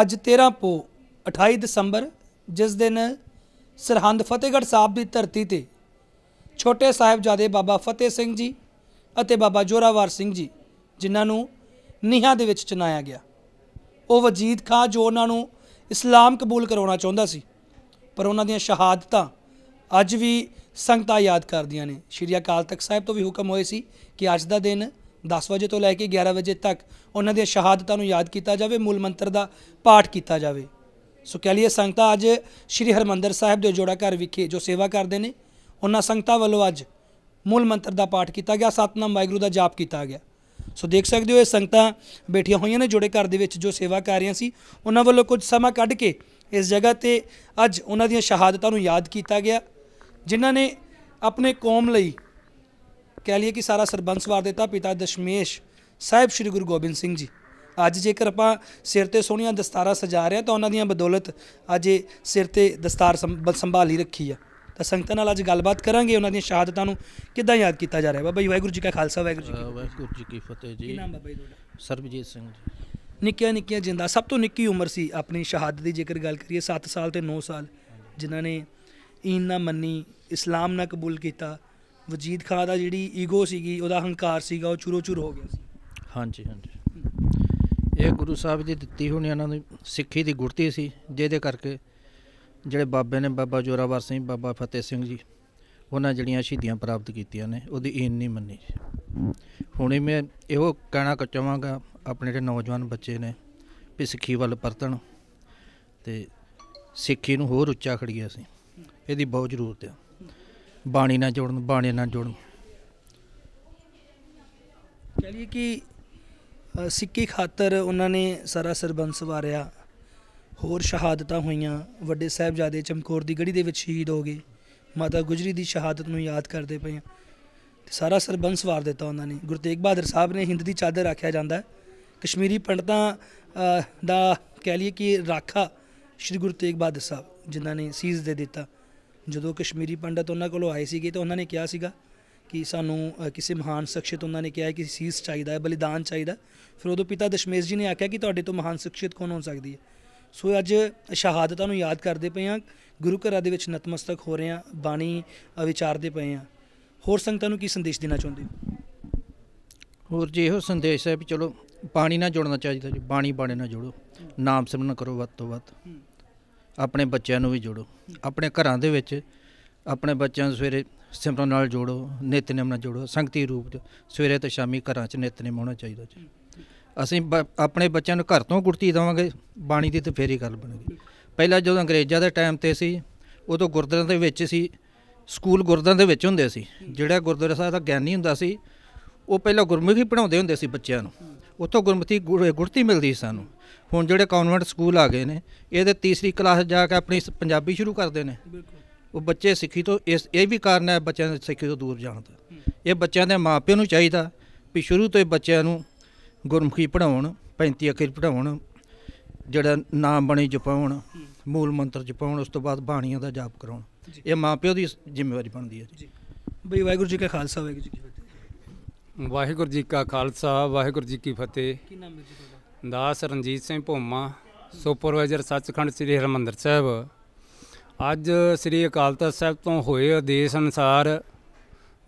ਅੱਜ 13 ਪੋ 28 ਦਸੰਬਰ ਜਿਸ ਦਿਨ ਸਰਹੰਦ ਫਤਿਹਗੜ੍ਹ ਸਾਹਿਬ ਦੀ ਧਰਤੀ ਤੇ ਛੋਟੇ ਸਾਹਿਬਜ਼ਾਦੇ ਬਾਬਾ ਫਤਿਹ ਸਿੰਘ ਜੀ ਅਤੇ ਬਾਬਾ ਜੋਰਾਵਰ ਸਿੰਘ ਜੀ ਜਿਨ੍ਹਾਂ ਨੂੰ ਨਿਹਾਂ ਦੇ ਵਿੱਚ ਚਨਾਇਆ ਗਿਆ ਉਹ ਵਜੀਦ ਖਾਨ ਜੋ ਉਹਨਾਂ ਨੂੰ ਇਸਲਾਮ ਕਬੂਲ ਕਰਾਉਣਾ ਚਾਹੁੰਦਾ ਸੀ ਪਰ ਉਹਨਾਂ ਦੀਆਂ ਸ਼ਹਾਦਤਾਂ ਅੱਜ ਵੀ ਸੰਗਤਾਂ ਯਾਦ ਕਰਦੀਆਂ ਨੇ ਸ਼੍ਰੀ ਅਕਾਲ ਤਖਤ ਸਾਹਿਬ ਤੋਂ ਵੀ ਹੁਕਮ ਹੋਏ ਸੀ ਕਿ ਅੱਜ ਦਾ ਦਿਨ 10 ਵਜੇ ਤੋਂ ਲੈ ਕੇ 11 ਵਜੇ ਤੱਕ ਉਹਨਾਂ ਦੀਆਂ ਸ਼ਹਾਦਤਾਂ ਨੂੰ ਯਾਦ ਕੀਤਾ ਜਾਵੇ ਮੂਲ ਮੰਤਰ ਦਾ ਪਾਠ ਕੀਤਾ ਜਾਵੇ ਸੋ ਕਹ ਲਈਏ ਸੰਗਤਾਂ ਅੱਜ ਸ੍ਰੀ ਹਰਮੰਦਰ ਸਾਹਿਬ ਦੇ ਜੋੜਾ ਘਰ ਵਿਖੇ ਜੋ ਸੇਵਾ ਕਰਦੇ ਨੇ ਉਹਨਾਂ ਸੰਗਤਾਂ ਵੱਲੋਂ ਅੱਜ ਮੂਲ ਮੰਤਰ ਦਾ ਪਾਠ ਕੀਤਾ ਗਿਆ ਸਤਨਾਮ ਵਾਹਿਗੁਰੂ ਦਾ ਜਾਪ ਕੀਤਾ ਗਿਆ ਸੋ ਦੇਖ ਸਕਦੇ ਹੋ ਇਹ ਸੰਗਤਾਂ ਬੈਠੀਆਂ ਹੋਈਆਂ ਨੇ ਜੋੜੇ ਘਰ ਦੇ ਵਿੱਚ ਜੋ ਸੇਵਾ ਕਰ ਰਹੀਆਂ ਸੀ ਉਹਨਾਂ ਵੱਲੋਂ ਕੁਝ ਸਮਾਂ ਕੱਢ ਕੇ ਇਸ ਜਗ੍ਹਾ ਤੇ ਅੱਜ ਉਹਨਾਂ ਦੀਆਂ ਸ਼ਹਾਦਤਾਂ ਨੂੰ ਯਾਦ ਕੀਤਾ ਗਿਆ ਜਿਨ੍ਹਾਂ ਨੇ ਆਪਣੇ ਕੌਮ ਲਈ ਕਹ ਲਈਏ ਕਿ ਸਾਰਾ ਸਰਬੰਸ ਵਾਰ ਦਿੱਤਾ ਪਿਤਾ ਦਸ਼ਮੇਸ਼ ਸਾਹਿਬ ਸ੍ਰੀ ਗੁਰੂ ਗੋਬਿੰਦ ਸਿੰਘ ਜੀ ਅੱਜ ਜੇਕਰ ਆਪਾਂ ਸਿਰ ਤੇ ਸੋਹਣੀਆਂ ਦਸਤਾਰਾਂ ਸਜਾ ਰਹੇ ਤਾਂ ਉਹਨਾਂ ਦੀਆਂ ਬਦੌਲਤ ਅੱਜ ਇਹ ਸਿਰ ਤੇ ਦਸਤਾਰ ਸੰਭਾਲੀ ਰੱਖੀ ਆ ਤਾਂ ਸੰਗਤਾਂ ਨਾਲ ਅੱਜ ਗੱਲਬਾਤ ਕਰਾਂਗੇ ਉਹਨਾਂ ਦੀਆਂ ਸ਼ਹਾਦਤਾਂ ਨੂੰ ਕਿੱਦਾਂ ਯਾਦ ਕੀਤਾ ਜਾ ਰਿਹਾ ਬਾਬਾ ਜੀ ਵਾਹਿਗੁਰੂ ਜੀ ਕਾ ਖਾਲਸਾ ਵਾਹਿਗੁਰੂ ਜੀ ਕੀ ਫਤਿਹ ਵਾਹਿਗੁਰੂ ਜੀ ਕੀ ਫਤਿਹ ਜੀ ਕੀ ਨਾਮ ਬਾਬਾ ਜੀ ਤੁਹਾਡਾ ਸਰਬਜੀਤ ਸਿੰਘ ਜੀ ਨਿੱਕੀਆਂ ਨਿੱਕੀਆਂ ਜਿੰਦਾ ਸਭ ਤੋਂ ਨਿੱਕੀ ਉਮਰ ਸੀ ਆਪਣੀ ਸ਼ਹਾਦਤ ਦੀ ਜੇਕਰ ਗੱਲ ਕਰੀਏ 7 ਸਾਲ ਤੇ 9 ਸਾਲ ਜਿਨ੍ਹਾਂ ਨੇ ਇਨਾ ਮੰਨੀ ਇਸਲਾਮ ਨਾ ਕਬੂਲ ਕੀਤਾ ਵਜੀਦ ਖਾਨ ਦਾ ਜਿਹੜੀ ਈਗੋ ਸੀਗੀ ਉਹਦਾ ਹੰਕਾਰ ਸੀਗਾ ਉਹ ਚੁਰੋ ਚੂਰ ਹੋ ਗਿਆ ਸੀ ਹਾਂਜੀ ਹਾਂਜੀ ਇਹ ਗੁਰੂ ਸਾਹਿਬ ਜੀ ਦਿੱਤੀ ਹੋਣੀ ਇਹਨਾਂ ਦੀ ਸਿੱਖੀ ਦੀ ਗੁਰਤੀ ਸੀ ਜਿਹਦੇ ਕਰਕੇ ਜਿਹੜੇ ਬਾਬੇ ਨੇ ਬਾਬਾ ਜੋਰਾਵਰ ਸਿੰਘ ਬਾਬਾ ਫਤਿਹ ਸਿੰਘ ਜੀ ਉਹਨਾਂ ਜਿਹੜੀਆਂ ਸ਼ਹੀਦੀਆਂ ਪ੍ਰਾਪਤ ਕੀਤੀਆਂ ਨੇ ਉਹਦੀ ਇਹ ਨਹੀਂ ਮੰਨੀ ਹੁਣੇ ਮੈਂ ਇਹੋ ਕਹਿਣਾ ਚਾਹਾਂਗਾ ਆਪਣੇ ਜਿਹੜੇ ਨੌਜਵਾਨ ਬੱਚੇ ਨੇ ਵੀ ਸਿੱਖੀ ਵੱਲ ਪਰਤਣ ਤੇ ਸਿੱਖੀ ਨੂੰ ਹੋਰ ਉੱਚਾ ਖੜੀਏ ਅਸੀਂ ਇਹਦੀ ਬਹੁਤ ਜ਼ਰੂਰਤ ਹੈ ਬਾਣੀ ਨਾਲ ਜੋੜਨ ਬਾਣੀ ਨਾਲ ਜੋੜਨ ਕਹਿੰਦੇ ਕਿ ਸਿੱਕੀ ਖਾਤਰ ਉਹਨਾਂ ਨੇ ਸਾਰਾ ਸਰਬੰਸ ਵਾਰਿਆ ਹੋਰ ਸ਼ਹਾਦਤਾਂ ਹੋਈਆਂ ਵੱਡੇ ਸਹਿਬਜ਼ਾਦੇ ਚਮਕੌਰ ਦੀ ਗੜੀ ਦੇ ਵਿੱਚ ਸ਼ਹੀਦ ਹੋ ਗਏ ਮਾਤਾ ਗੁਜਰੀ ਦੀ ਸ਼ਹਾਦਤ ਨੂੰ ਯਾਦ ਕਰਦੇ ਪਏ ਤੇ ਸਾਰਾ ਸਰਬੰਸ ਵਾਰ ਦਿੱਤਾ ਉਹਨਾਂ ਨੇ ਗੁਰੂ ਤੇਗ ਬਹਾਦਰ ਸਾਹਿਬ ਨੇ ਹਿੰਦ ਦੀ ਚਾਦਰ ਰੱਖਿਆ ਜਾਂਦਾ ਕਸ਼ਮੀਰੀ ਪੰਡਤਾਂ ਦਾ ਕਹਿ ਲਈਏ ਕਿ ਰਾਖਾ ਸ੍ਰੀ ਗੁਰੂ ਤੇਗ ਬਹਾਦਰ ਸਾਹਿਬ ਜਿਨ੍ਹਾਂ ਨੇ ਸੀਸ ਦੇ ਦਿੱਤਾ ਜਦੋਂ ਕਸ਼ਮੀਰੀ ਪੰਡਤ ਉਹਨਾਂ ਕੋਲੋਂ ਆਏ ਸੀਗੇ ਤਾਂ ਉਹਨਾਂ ਨੇ ਕਿਹਾ ਸੀਗਾ ਕਿ ਸਾਨੂੰ ਕਿਸੇ ਮਹਾਨ ਸ਼ਖਸੀਅਤ ਉਹਨਾਂ ਨੇ ਕਿਹਾ ਕਿ ਸੀਸ ਚਾਹੀਦਾ ਹੈ ਬਲੀਦਾਨ ਚਾਹੀਦਾ ਫਿਰ ਉਹਦੇ ਪਿਤਾ ਦਸ਼ਮੇਸ਼ ਜੀ ਨੇ ਆਖਿਆ ਕਿ ਤੁਹਾਡੇ ਤੋਂ ਮਹਾਨ ਸ਼ਖਸੀਅਤ ਕੌਣ ਹੋ ਸਕਦੀ ਹੈ ਸੋ ਅੱਜ ਸ਼ਹਾਦਤਾਂ ਨੂੰ ਯਾਦ ਕਰਦੇ ਪਏ ਆ ਗੁਰੂ ਘਰਾਂ ਦੇ ਵਿੱਚ ਨਤਮਸਤਕ ਹੋ ਰਹੇ ਆ ਬਾਣੀ ਵਿਚਾਰਦੇ ਪਏ ਆ ਹੋਰ ਸੰਗਤਾਂ ਨੂੰ ਕੀ ਸੰਦੇਸ਼ ਦੇਣਾ ਚਾਹੁੰਦੇ ਹੋ ਹੋਰ ਜੀ ਇਹੋ ਸੰਦੇਸ਼ ਹੈ ਵੀ ਚਲੋ ਪਾਣੀ ਨਾਲ ਜੁੜਨਾ ਚਾਹੀਦਾ ਜੀ ਬਾਣੀ ਬਾਣੇ ਨਾਲ ਜੁੜੋ ਨਾਮ ਸਿਮਰਨ ਕਰੋ ਵੱਧ ਤੋਂ ਵੱਧ ਆਪਣੇ ਬੱਚਿਆਂ ਨੂੰ ਵੀ ਜੋੜੋ ਆਪਣੇ ਘਰਾਂ ਦੇ ਵਿੱਚ ਆਪਣੇ ਬੱਚਿਆਂ ਨੂੰ ਸਵੇਰੇ ਸਿਮਰਨ ਨਾਲ ਜੋੜੋ ਨਿਤਨੇਮ ਨਾਲ ਜੋੜੋ ਸੰਗਤੀ ਰੂਪ ਸਵੇਰੇ ਤੇ ਸ਼ਾਮੀ ਘਰਾਂ 'ਚ ਨਿਤਨੇਮ ਹੋਣਾ ਚਾਹੀਦਾ ਜੀ ਅਸੀਂ ਆਪਣੇ ਬੱਚਿਆਂ ਨੂੰ ਘਰ ਤੋਂ ਗੁਰਤੀ ਦਵਾਂਗੇ ਬਾਣੀ ਦੀ ਤੇ ਫੇਰ ਹੀ ਗੱਲ ਬਣੇਗੀ ਪਹਿਲਾਂ ਜਦੋਂ ਅੰਗਰੇਜ਼ਾਂ ਦੇ ਟਾਈਮ ਤੇ ਸੀ ਉਦੋਂ ਗੁਰਦੁਆਰਿਆਂ ਦੇ ਵਿੱਚ ਸੀ ਸਕੂਲ ਗੁਰਦੁਆਰਿਆਂ ਦੇ ਵਿੱਚ ਹੁੰਦੇ ਸੀ ਜਿਹੜਾ ਗੁਰਦੁਆਰਾ ਸਾਹਿਬ ਦਾ ਗਿਆਨੀ ਹੁੰਦਾ ਸੀ ਉਹ ਪਹਿਲਾਂ ਗੁਰਮੁਖੀ ਪੜਾਉਂਦੇ ਹੁੰਦੇ ਸੀ ਬੱਚਿਆਂ ਨੂੰ ਉੱਥੋਂ ਗੁਰਮਤੀ ਗੁਰਤੀ ਮਿਲਦੀ ਸਾਨੂੰ ਹੁਣ ਜਿਹੜੇ ਕਨਵੈਂਟ ਸਕੂਲ ਆ ਗਏ ਨੇ ਇਹਦੇ ਤੀਸਰੀ ਕਲਾਸ ਜਾ ਕੇ ਆਪਣੀ ਪੰਜਾਬੀ ਸ਼ੁਰੂ ਕਰਦੇ ਨੇ ਉਹ ਬੱਚੇ ਸਿੱਖੀ ਤੋਂ ਇਸ ਇਹ ਵੀ ਕਾਰਨ ਹੈ ਬੱਚਿਆਂ ਦੇ ਸਿੱਖੀ ਤੋਂ ਦੂਰ ਜਾਣ ਦਾ ਇਹ ਬੱਚਿਆਂ ਦੇ ਮਾਪਿਆਂ ਨੂੰ ਚਾਹੀਦਾ ਵੀ ਸ਼ੁਰੂ ਤੋਂ ਹੀ ਬੱਚਿਆਂ ਨੂੰ ਗੁਰਮੁਖੀ ਪੜਾਉਣ ਪੈਂਤੀ ਅੱਖਰ ਪੜਾਉਣ ਜਿਹੜਾ ਨਾਮ ਬਣੇ ਜਪਾਉਣ ਮੂਲ ਮੰਤਰ ਜਪਾਉਣ ਉਸ ਤੋਂ ਬਾਅਦ ਬਾਣੀਆਂ ਦਾ ਜਾਪ ਕਰਾਉਣ ਇਹ ਮਾਪਿਆਂ ਦੀ ਜ਼ਿੰਮੇਵਾਰੀ ਬਣਦੀ ਹੈ ਜੀ ਬਈ ਵਾਹਿਗੁਰੂ ਜੀ ਕਾ ਖਾਲਸਾ ਵਾਹਿਗੁਰੂ ਜੀ ਵਾਹਿਗੁਰੂ ਜੀ ਕਾ ਖਾਲਸਾ ਵਾਹਿਗੁਰੂ ਜੀ ਕੀ ਫਤਿਹ ਕੀ ਨਾਮ ਹੈ ਤੁਹਾਡਾ ਦਾਸ ਰਣਜੀਤ ਸਿੰਘ ਭੋਮਾ ਸੁਪਰਵਾਈਜ਼ਰ ਸੱਚਖੰਡ ਸ੍ਰੀ ਹਰਮੰਦਰ ਸਾਹਿਬ ਅੱਜ ਸ੍ਰੀ ਅਕਾਲ ਤਖਤ ਸਾਹਿਬ ਤੋਂ ਹੋਏ ਆਦੇਸ਼ ਅਨੁਸਾਰ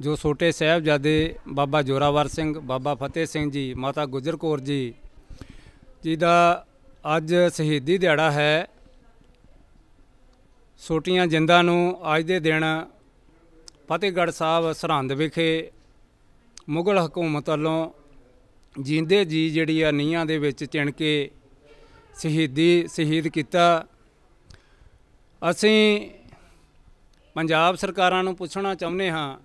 ਜੋ ਛੋਟੇ ਸਹਿਬਜ਼ਾਦੇ ਬਾਬਾ ਜੋਰਾਵਰ ਸਿੰਘ ਬਾਬਾ ਫਤਿਹ ਸਿੰਘ ਜੀ ਮਾਤਾ ਗੁਜਰ ਕੌਰ ਜੀ ਜੀ ਦਾ ਅੱਜ ਸ਼ਹੀਦੀ ਦਿਹਾੜਾ ਹੈ ਛੋਟੀਆਂ ਜਿੰਦਾਂ ਨੂੰ ਅੱਜ ਦੇ ਦਿਨ ਫਤਿਹਗੜ੍ਹ ਸਾਹਿਬ ਸਰਹੰਦ ਵਿਖੇ ਮੁਗਲ ਹਕੂਮਤ ਵੱਲੋਂ ਜਿੰਦੇ ਜੀ ਜਿਹੜੀ ਆ ਨੀਹਾਂ ਦੇ ਵਿੱਚ ਚਿਣ ਕੇ ਸ਼ਹੀਦੀ ਸ਼ਹੀਦ ਕੀਤਾ ਅਸੀਂ ਪੰਜਾਬ ਸਰਕਾਰਾਂ ਨੂੰ ਪੁੱਛਣਾ ਚਾਹੁੰਦੇ ਹਾਂ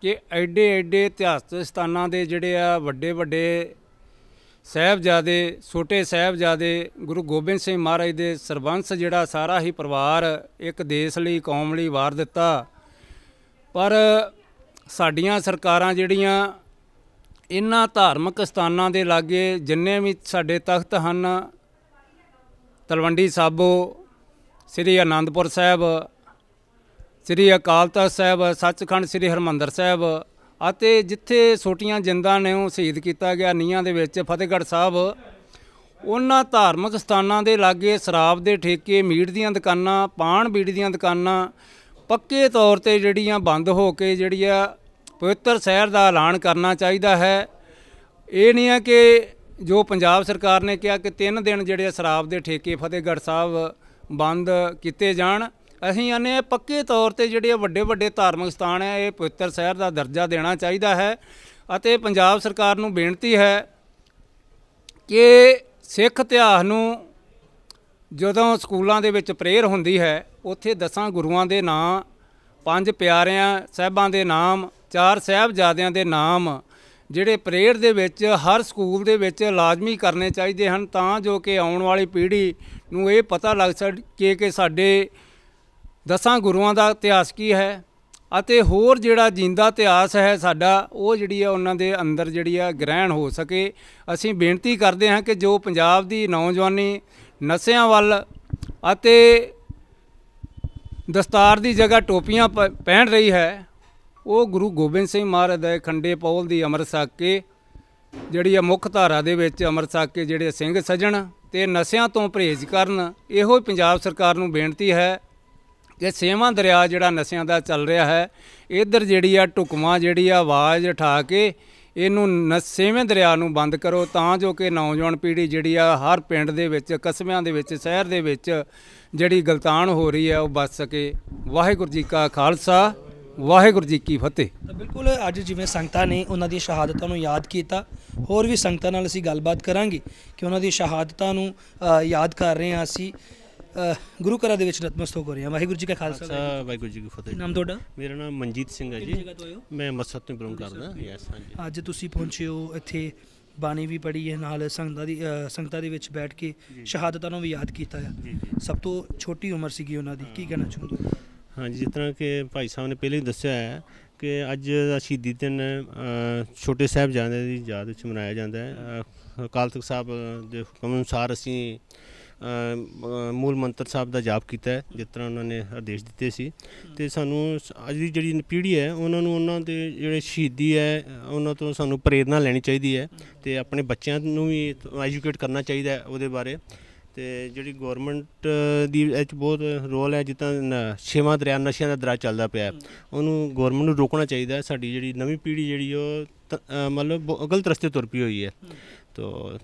ਕਿ ਐਡੇ ਐਡੇ ਇਤਿਹਾਸਕ ਸਥਾਨਾਂ ਦੇ ਜਿਹੜੇ ਆ ਵੱਡੇ ਵੱਡੇ ਸਹਿਬਜ਼ਾਦੇ ਛੋਟੇ ਸਹਿਬਜ਼ਾਦੇ ਗੁਰੂ ਗੋਬਿੰਦ ਸਿੰਘ ਮਹਾਰਾਜ ਦੇ ਸਰਬੰਸ ਜਿਹੜਾ ਸਾਰਾ ਹੀ ਪਰਿਵਾਰ ਇੱਕ ਦੇਸ਼ ਲਈ ਕੌਮ ਲਈ ਵਾਰ ਦਿੱਤਾ ਪਰ ਸਾਡੀਆਂ ਸਰਕਾਰਾਂ ਜਿਹੜੀਆਂ ਇਹਨਾਂ ਧਾਰਮਿਕ ਸਥਾਨਾਂ ਦੇ ਲਾਗੇ ਜਿੰਨੇ ਵੀ ਸਾਡੇ ਤਖਤ ਹਨ ਤਲਵੰਡੀ ਸਾਬੋ ਸ੍ਰੀ ਆਨੰਦਪੁਰ ਸਾਹਿਬ ਸ੍ਰੀ ਅਕਾਲ ਤਖਤ ਸਾਹਿਬ ਸੱਚਖੰਡ ਸ੍ਰੀ ਹਰਮੰਦਰ ਸਾਹਿਬ ਅਤੇ ਜਿੱਥੇ ਛੋਟੀਆਂ ਜਿੰਦਾਂ ਨੇ ਉਹ ਸ਼ਹੀਦ ਕੀਤਾ ਗਿਆ ਨੀਆਂ ਦੇ ਵਿੱਚ ਫਤਿਹਗੜ੍ਹ ਸਾਹਿਬ ਉਹਨਾਂ ਧਾਰਮਿਕ ਸਥਾਨਾਂ ਦੇ ਲਾਗੇ ਸ਼ਰਾਬ ਦੇ ਠੇਕੇ ਮੀਟ ਦੀਆਂ ਦੁਕਾਨਾਂ ਪਾਣ ਬੀੜੀ ਦੀਆਂ ਦੁਕਾਨਾਂ ਪੱਕੇ ਤੌਰ ਤੇ ਜਿਹੜੀਆਂ ਬੰਦ ਹੋ ਕੇ ਜਿਹੜੀ ਆ ਪਵਿੱਤਰ ਸ਼ਹਿਰ ਦਾ ਐਲਾਨ ਕਰਨਾ ਚਾਹੀਦਾ ਹੈ ਇਹ ਨਹੀਂ ਆ ਕਿ ਜੋ ਪੰਜਾਬ ਸਰਕਾਰ ਨੇ ਕਿਹਾ ਕਿ ਤਿੰਨ ਦਿਨ ਜਿਹੜੇ ਸ਼ਰਾਬ ਦੇ ਠੇਕੇ ਫਤਿਹਗੜ੍ਹ ਸਾਹਿਬ ਬੰਦ ਕੀਤੇ ਜਾਣ ਅਸੀਂ ਆਨੇ ਪੱਕੇ ਤੌਰ ਤੇ ਜਿਹੜੇ ਵੱਡੇ ਵੱਡੇ ਧਾਰਮਿਕ ਸਥਾਨ ਹੈ ਇਹ ਪਵਿੱਤਰ ਸ਼ਹਿਰ ਦਾ ਦਰਜਾ ਦੇਣਾ ਚਾਹੀਦਾ ਹੈ ਅਤੇ ਪੰਜਾਬ ਸਰਕਾਰ ਨੂੰ ਬੇਨਤੀ ਹੈ ਕਿ ਸਿੱਖ ਇਤਿਹਾਸ ਨੂੰ ਜਦੋਂ ਸਕੂਲਾਂ ਦੇ ਵਿੱਚ ਪ੍ਰੇਅਰ ਹੁੰਦੀ ਹੈ ਉੱਥੇ ਦਸਾਂ ਗੁਰੂਆਂ ਦੇ ਨਾਂ ਪੰਜ ਪਿਆਰਿਆਂ ਸਹਿਬਾਂ ਦੇ ਨਾਮ ਚਾਰ ਸਹਿਬਜ਼ਾਦਿਆਂ ਦੇ ਨਾਮ ਜਿਹੜੇ ਪ੍ਰੇਅਰ ਦੇ ਵਿੱਚ ਹਰ ਸਕੂਲ ਦੇ ਵਿੱਚ ਲਾਜ਼ਮੀ ਕਰਨੇ ਚਾਹੀਦੇ ਹਨ ਤਾਂ ਜੋ ਕਿ ਆਉਣ ਵਾਲੀ ਪੀੜ੍ਹੀ ਨੂੰ ਇਹ ਪਤਾ ਲੱਗ ਸਕੇ ਕਿ ਸਾਡੇ ਦਸਾਂ ਗੁਰੂਆਂ ਦਾ ਇਤਿਹਾਸ ਕੀ ਹੈ ਅਤੇ ਹੋਰ ਜਿਹੜਾ ਜਿੰਦਾ ਇਤਿਹਾਸ ਹੈ ਸਾਡਾ ਉਹ ਜਿਹੜੀ ਆ ਉਹਨਾਂ ਦੇ ਅੰਦਰ ਜਿਹੜੀ ਆ ਗ੍ਰਹਿਣ ਹੋ ਸਕੇ ਅਸੀਂ ਬੇਨਤੀ ਕਰਦੇ ਹਾਂ ਕਿ ਜੋ ਪੰਜਾਬ ਦੀ ਨੌਜਵਾਨੀ ਨਸਿਆਂ ਵੱਲ ਅਤੇ ਦਸਤਾਰ ਦੀ ਜਗ੍ਹਾ ਟੋਪੀਆਂ ਪਹਿਨ ਰਹੀ ਹੈ ਉਹ ਗੁਰੂ ਗੋਬਿੰਦ ਸਿੰਘ ਮਹਾਰਾਜ ਦੇ ਖੰਡੇ ਪੌਲ ਦੀ ਅਮਰ ਸਾਕੇ ਕੇ ਜਿਹੜੀ ਆ ਮੁੱਖ ਧਾਰਾ ਦੇ ਵਿੱਚ ਅਮਰ ਸਾਕੇ ਕੇ ਜਿਹੜੇ ਸਿੰਘ ਸਜਣ ਤੇ ਨਸਿਆਂ ਤੋਂ ਪਰਹੇਜ਼ ਕਰਨ ਇਹੋ ਹੀ ਪੰਜਾਬ ਸਰਕਾਰ ਨੂੰ ਬੇਨਤੀ ਹੈ ਕਿ ਸੇਵਾ ਦਰਿਆ ਜਿਹੜਾ ਨਸਿਆਂ ਦਾ ਚੱਲ ਰਿਹਾ ਹੈ ਇਧਰ ਜਿਹੜੀ ਆ ਟੁਕਮਾ ਜਿਹੜੀ ਆ ਆਵਾਜ਼ ਠਾ ਕੇ ਇਹਨੂੰ ਨਸੇਵੇਂ ਦਰਿਆ ਨੂੰ ਬੰਦ ਕਰੋ ਤਾਂ ਜੋ ਕਿ ਨੌਜਵਾਨ ਪੀੜ੍ਹੀ ਜਿਹੜੀ ਆ ਹਰ ਪਿੰਡ ਦੇ ਵਿੱਚ ਕਸਬਿਆਂ ਦੇ ਵਿੱਚ ਸ਼ਹਿਰ ਦੇ ਵਿੱਚ ਜਿਹੜੀ ਗਲਤਾਨ ਹੋ ਰਹੀ ਹੈ ਉਹ ਬਚ ਸਕੇ ਵਾਹਿਗੁਰੂ ਜੀ ਕਾ ਖਾਲਸਾ ਵਾਹਿਗੁਰੂ ਜੀ ਕੀ ਫਤਿਹ ਬਿਲਕੁਲ ਅੱਜ ਜਿਵੇਂ ਸੰਗਤਾਂ ਨੇ ਉਹਨਾਂ ਦੀ ਸ਼ਹਾਦਤਾਂ ਨੂੰ ਯਾਦ ਕੀਤਾ ਹੋਰ ਵੀ ਸੰਗਤਾਂ ਨਾਲ ਅਸੀਂ ਗੱਲਬਾਤ ਕਰਾਂਗੇ ਕਿ ਉਹਨਾਂ ਦੀ ਸ਼ਹਾਦਤਾਂ ਨੂੰ ਯਾਦ ਕਰ ਰਹੇ ਹਾਂ ਅਸੀਂ ਗੁਰੂ ਘਰਾਂ ਦੇ ਵਿੱਚ ਨਤਮਸਤਕ ਹੋ ਰਹੇ ਹਾਂ ਵਾਹਿਗੁਰੂ ਜੀ ਕਾ ਖਾਲਸਾ ਵਾਹਿਗੁਰੂ ਜੀ ਕੀ ਫਤਿਹ ਨਾਮ ਤੁਹਾਡਾ ਮੇਰਾ ਨਾਮ ਮਨਜੀਤ ਸਿੰਘ ਹੈ ਜੀ ਮੈਂ ਮਸਤ ਤੋਂ ਬਿਲੋਂਗ ਕਰਦਾ ਯੈਸ ਜੀ ਅੱਜ ਤੁਸੀਂ ਪਹੁੰਚੇ ਹੋ ਇੱਥੇ ਬਾਣੀ ਵੀ ਪੜੀ ਹੈ ਨਾਲ ਸੰਗਤਾਂ ਦੀ ਸੰਗਤਾਂ ਦੇ ਵਿੱਚ ਬੈਠ ਕੇ ਸ਼ਹਾਦਤਾਂ ਨੂੰ ਵੀ ਯਾਦ ਕੀਤਾ ਹੈ ਸਭ ਤੋਂ ਛੋਟੀ ਉਮਰ ਸੀਗੀ ਉਹਨਾਂ ਦੀ ਕੀ ਕਹਿਣਾ ਚਾਹੁੰਦੇ ਹਾਂ ਹਾਂਜੀ ਜਿਸ ਤਰ੍ਹਾਂ ਕਿ ਭਾਈ ਸਾਹਿਬ ਨੇ ਪਹਿਲਾਂ ਹੀ ਦੱਸਿਆ ਹੈ ਕਿ ਅੱਜ ਦਾ ਸ਼ਹੀਦੀ ਦਿਨ ਛੋਟੇ ਸਾਹਿਬ ਜਾਂਦੇ ਦੀ ਯਾਦ ਵਿੱਚ ਮਨਾਇਆ ਜਾਂਦਾ ਹੈ ਅਕਾਲ ਤਖਤ ਸਾਹਿਬ ਦੇ ਹੁਕਮ ਅਨੁਸਾਰ ਅਸੀਂ ਮੂਲ ਮੰਤਰ ਸਾਹਿਬ ਦਾ ਜਾਪ ਕੀਤਾ ਹੈ ਜਿਸ ਤਰ੍ਹਾਂ ਉਹਨਾਂ ਨੇ ਆਦੇਸ਼ ਦਿੱਤੇ ਸੀ ਤੇ ਸਾਨੂੰ ਅੱਜ ਦੀ ਜਿਹੜੀ ਪੀੜ੍ਹੀ ਹੈ ਉਹਨਾਂ ਨੂੰ ਉਹਨਾਂ ਦੇ ਜਿਹੜੇ ਸ਼ਹੀਦੀ ਹੈ ਉਹਨਾਂ ਤੋਂ ਸਾਨੂੰ ਪ੍ਰੇਰਣਾ ਲੈਣੀ ਚਾਹੀਦੀ ਹੈ ਤੇ ਆਪਣੇ ਬੱਚਿਆਂ ਨੂੰ ਵੀ ਐਜੂਕੇਟ ਕਰਨਾ ਚਾਹੀਦਾ ਹੈ ਉਹਦੇ ਬਾਰੇ ਤੇ ਜਿਹੜੀ ਗਵਰਨਮੈਂਟ ਦੀ ਇਹ ਬਹੁਤ ਰੋਲ ਹੈ ਜਿੱਦਾਂ ਛੇਵਾਂ ਦਰਿਆ ਨਸ਼ਿਆਂ ਦਾ ਦਰਾ ਚੱਲਦਾ ਪਿਆ ਉਹਨੂੰ ਗਵਰਨਮੈਂਟ ਨੂੰ ਰੋਕਣਾ ਚਾਹੀਦਾ ਸਾਡੀ ਜਿਹੜੀ ਨਵੀਂ ਪੀੜ੍ਹੀ ਜਿਹੜੀ ਉਹ ਮਤਲਬ ਗਲਤ ਰਸਤੇ ਤੁਰ ਪਈ ਹੋਈ ਹੈ ਤੋ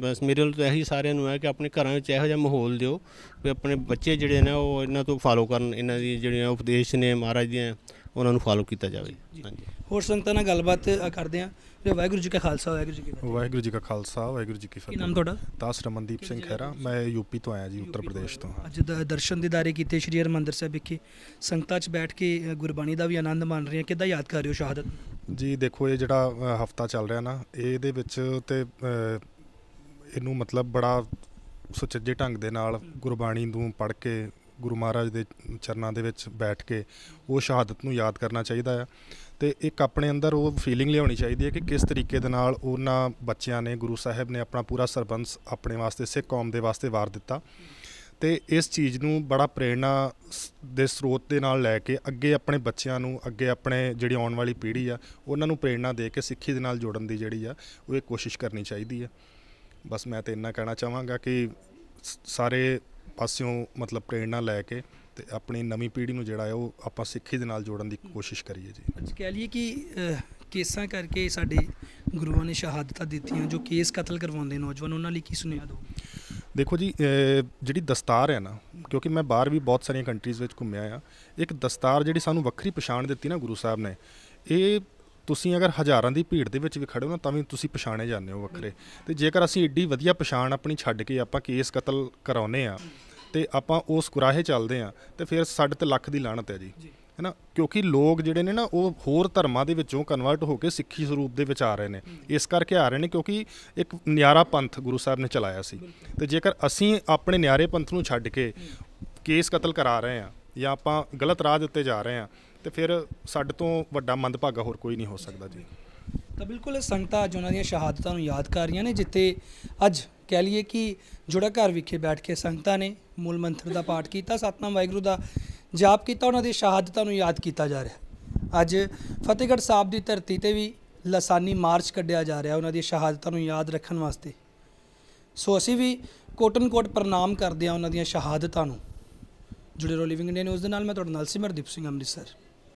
ਬਸ ਮੇਰੇ ਲਈ ਤਾਂ ਇਹੀ ਸਾਰਿਆਂ ਨੂੰ ਹੈ ਕਿ ਆਪਣੇ ਘਰਾਂ ਵਿੱਚ ਇਹੋ ਜਿਹਾ ਮਾਹੌਲ ਦਿਓ ਵੀ ਆਪਣੇ ਬੱਚੇ ਜਿਹੜੇ ਨੇ ਉਹ ਇਹਨਾਂ ਤੋਂ ਫਾਲੋ ਕਰਨ ਇਹਨਾਂ ਦੀ ਜਿਹੜੀਆਂ ਉਪਦੇਸ਼ ਨੇ ਮਹਾਰਾਜ ਦੀਆਂ ਉਹਨਾਂ ਨੂੰ ਫਾਲੋ ਕੀਤਾ ਜਾਵੇ ਹਾਂਜੀ ਹੋਰ ਸੰਗਤਾਂ ਨਾਲ ਗੱਲਬਾਤ ਕਰਦੇ ਆ ਵਾਹਿਗੁਰੂ ਜੀ ਕਾ ਖਾਲਸਾ ਵਾਹਿਗੁਰੂ ਜੀ ਕੀ ਫਤਿਹ ਵਾਹਿਗੁਰੂ ਜੀ ਕਾ ਖਾਲਸਾ ਵਾਹਿਗੁਰੂ ਜੀ ਕੀ ਫਤਿਹ ਕੀ ਨਾਮ ਤੁਹਾਡਾ ਦਾਸ ਰਮਨਦੀਪ ਸਿੰਘ ਖਹਿਰਾ ਮੈਂ ਯੂਪੀ ਤੋਂ ਆਇਆ ਜੀ ਉੱਤਰ ਪ੍ਰਦੇਸ਼ ਤੋਂ ਅੱਜ ਦਰਸ਼ਨ ਦਿਦਾਰੇ ਕੀਤੇ ਸ਼੍ਰੀ ਹਰਮੰਦਰ ਸਾਹਿਬ ਵਿਖੇ ਸੰਗਤਾਂ 'ਚ ਬੈਠ ਕੇ ਗੁਰਬਾਣੀ ਦਾ ਵੀ ਆਨੰਦ ਮਾਣ ਰਹੇ ਆ ਕਿੱਦਾਂ ਯਾਦ ਕਰ ਰਹੇ ਹੋ ਸ਼ਹਾਦਤ ਜੀ ਦੇਖੋ ਇਹ ਜਿਹੜਾ ਹਫਤਾ ਚੱਲ ਰਿਹਾ ਨਾ ਇਹਦੇ ਵਿੱਚ ਤੇ ਇਹਨੂੰ ਮਤਲਬ ਬੜਾ ਸੁਚੱਜੇ ਢੰਗ ਦੇ ਨਾਲ ਗੁਰਬਾਣੀ ਨੂੰ ਪੜ੍ਹ ਕੇ ਗੁਰੂ ਮਹਾਰਾਜ ਦੇ ਚਰਨਾਂ ਦੇ ਵਿੱਚ ਬੈਠ ਕੇ ਉਹ ਸ਼ਹਾਦਤ ਨੂੰ ਯਾਦ ਕਰਨਾ ਚਾਹੀਦਾ ਆ ਤੇ ਇੱਕ ਆਪਣੇ ਅੰਦਰ ਉਹ ਫੀਲਿੰਗ ਲਿਆਉਣੀ ਚਾਹੀਦੀ ਹੈ ਕਿ ਕਿਸ ਤਰੀਕੇ ਦੇ ਨਾਲ ਉਹਨਾਂ ਬੱਚਿਆਂ ਨੇ ਗੁਰੂ ਸਾਹਿਬ ਨੇ ਆਪਣਾ ਪੂਰਾ ਸਰਬੰਸ ਆਪਣੇ ਵਾਸਤੇ ਸਿੱਖ ਕੌਮ ਦੇ ਵਾਸਤੇ ਵਾਰ ਦਿੱਤਾ ਤੇ ਇਸ ਚੀਜ਼ ਨੂੰ ਬੜਾ ਪ੍ਰੇਰਣਾ ਦੇ ਸਰੋਤ ਦੇ ਨਾਲ ਲੈ ਕੇ ਅੱਗੇ ਆਪਣੇ ਬੱਚਿਆਂ ਨੂੰ ਅੱਗੇ ਆਪਣੇ ਜਿਹੜੀ ਆਉਣ ਵਾਲੀ ਪੀੜ੍ਹੀ ਆ ਉਹਨਾਂ ਨੂੰ ਪ੍ਰੇਰਣਾ ਦੇ ਕੇ ਸਿੱਖੀ ਦੇ ਨਾਲ ਜੋੜਨ ਦੀ ਜਿਹੜੀ ਆ ਉਹ ਇਹ ਕੋਸ਼ਿਸ਼ ਕਰਨੀ ਚਾਹੀਦੀ ਆ ਬਸ ਮੈਂ ਤੇ ਇੰਨਾ ਕਹਿਣਾ ਚਾਹਾਂਗਾ ਕਿ ਸਾਰੇ ਪਾਸਿਓਂ ਮਤਲਬ ਪ੍ਰੇਰਣਾ ਲੈ ਕੇ ਤੇ ਆਪਣੀ ਨਵੀਂ ਪੀੜ੍ਹੀ ਨੂੰ ਜਿਹੜਾ ਹੈ ਉਹ ਆਪਾਂ ਸਿੱਖੀ ਦੇ ਨਾਲ ਜੋੜਨ ਦੀ ਕੋਸ਼ਿਸ਼ ਕਰੀਏ ਜੀ ਅੱਜ ਕਹਿ ਲਈਏ ਕਿ ਕੇਸਾਂ ਕਰਕੇ ਸਾਡੇ ਗੁਰੂਆਂ ਨੇ ਸ਼ਹਾਦਤਾਂ ਦਿੱਤੀਆਂ ਜੋ ਕੇਸ ਕਤਲ ਕਰਵਾਉਂਦੇ ਨੌਜਵਾਨ ਉਹਨਾਂ ਲਈ ਕੀ ਸੁਨੇਹਾ ਦੋ ਦੇਖੋ ਜੀ ਜਿਹੜੀ ਦਸਤਾਰ ਹੈ ਨਾ ਕਿਉਂਕਿ ਮੈਂ ਬਾਹਰ ਵੀ ਬਹੁਤ ਸਾਰੀਆਂ ਕੰਟਰੀਜ਼ ਵਿੱਚ ਘੁੰਮਿਆ ਆ ਇੱਕ ਦਸਤਾਰ ਜਿਹੜੀ ਸਾਨੂੰ ਵੱਖਰੀ ਪਛਾਣ ਦਿੱਤੀ ਨਾ ਗੁਰੂ ਸਾਹਿਬ ਨੇ ਇਹ ਤੁਸੀਂ ਅਗਰ ਹਜ਼ਾਰਾਂ ਦੀ ਭੀੜ ਦੇ ਵਿੱਚ ਵੀ ਖੜੇ ਹੋ ਨਾ ਤਾਂ ਵੀ ਤੁਸੀਂ ਪਛਾਣੇ ਜਾਂਦੇ ਹੋ ਵੱਖਰੇ ਤੇ ਜੇਕਰ ਅਸੀਂ ਏਡੀ ਵਧੀਆ ਪਛਾਣ ਆਪਣੀ ਛੱਡ ਕੇ ਆਪਾਂ ਕੇਸ ਕਤਲ ਕਰਾਉਨੇ ਆ ਤੇ ਆਪਾਂ ਉਸ ਕੁਰਾਹੇ ਚੱਲਦੇ ਆ ਤੇ ਫਿਰ ਸਾਡੇ ਤੇ ਲੱਖ ਦੀ ਲਾਣਤ ਹੈ ਜੀ ਹੈਨਾ ਕਿਉਂਕਿ ਲੋਕ ਜਿਹੜੇ ਨੇ ਨਾ ਉਹ ਹੋਰ ਧਰਮਾਂ ਦੇ ਵਿੱਚੋਂ ਕਨਵਰਟ ਹੋ ਕੇ ਸਿੱਖੀ ਸਰੂਪ ਦੇ ਵਿੱਚ ਆ ਰਹੇ ਨੇ ਇਸ ਕਰਕੇ ਆ ਰਹੇ ਨੇ ਕਿਉਂਕਿ ਇੱਕ ਨਿਆਰਾ ਪੰਥ ਗੁਰੂ ਸਾਹਿਬ ਨੇ ਚਲਾਇਆ ਸੀ ਤੇ ਜੇਕਰ ਅਸੀਂ ਆਪਣੇ ਨਿਆਰੇ ਪੰਥ ਨੂੰ ਛੱਡ ਕੇ ਕੇਸ ਕਤਲ ਕਰਾ ਰਹੇ ਆ ਜਾਂ ਆਪਾਂ ਗਲਤ ਰਾਹ ਦੇ ਉੱਤੇ ਜਾ ਰਹੇ ਆ ਤੇ ਫਿਰ ਸਾਡੇ ਤੋਂ ਵੱਡਾ ਮੰਦਭਾਗਾ ਹੋਰ ਕੋਈ ਨਹੀਂ ਹੋ ਸਕਦਾ ਜੀ ਤਾਂ ਬਿਲਕੁਲ ਇਹ ਸੰਗਤਾਂ ਅੱਜ ਉਹਨਾਂ ਦੀਆਂ ਸ਼ਹਾਦਤਾਂ ਨੂੰ ਯਾਦ ਕਰ ਰਹੀਆਂ ਨੇ ਜਿੱਥੇ ਅੱਜ ਕਹਿ ਲਈਏ ਕਿ ਜੁੜਾ ਘਰ ਵਿਖੇ ਬੈਠ ਕੇ ਸੰਗਤਾਂ ਨੇ ਮੂਲ ਮੰਤਰ ਦਾ ਪਾਠ ਕੀਤਾ ਸਤਨਾਮ ਵਾਹਿਗੁਰੂ ਦਾ ਜਾਪ ਕੀਤਾ ਉਹਨਾਂ ਦੀ ਸ਼ਹਾਦਤਾਂ ਨੂੰ ਯਾਦ ਕੀਤਾ ਜਾ ਰਿਹਾ ਅੱਜ ਫਤਿਹਗੜ੍ਹ ਸਾਹਿਬ ਦੀ ਧਰਤੀ ਤੇ ਵੀ ਲਸਾਨੀ ਮਾਰਚ ਕੱਢਿਆ ਜਾ ਰਿਹਾ ਉਹਨਾਂ ਦੀ ਸ਼ਹਾਦਤਾਂ ਨੂੰ ਯਾਦ ਰੱਖਣ ਵਾਸਤੇ ਸੋ ਅਸੀਂ ਵੀ ਕੋਟਨ ਕੋਟ ਪ੍ਰਣਾਮ ਕਰਦੇ ਆ ਉਹਨਾਂ ਦੀਆਂ ਸ਼ਹਾਦਤਾਂ ਨੂੰ ਜੁੜੇ ਰੋ ਲਿਵਿੰਗ ਇੰਡੀਆ ਨਿਊਜ਼ ਦੇ ਨਾਲ ਮੈਂ ਤੁਹਾਡਾ ਨਾਲ ਸਿਮਰਦੀਪ ਸਿੰਘ ਅੰਮ੍ਰਿਤਸਰ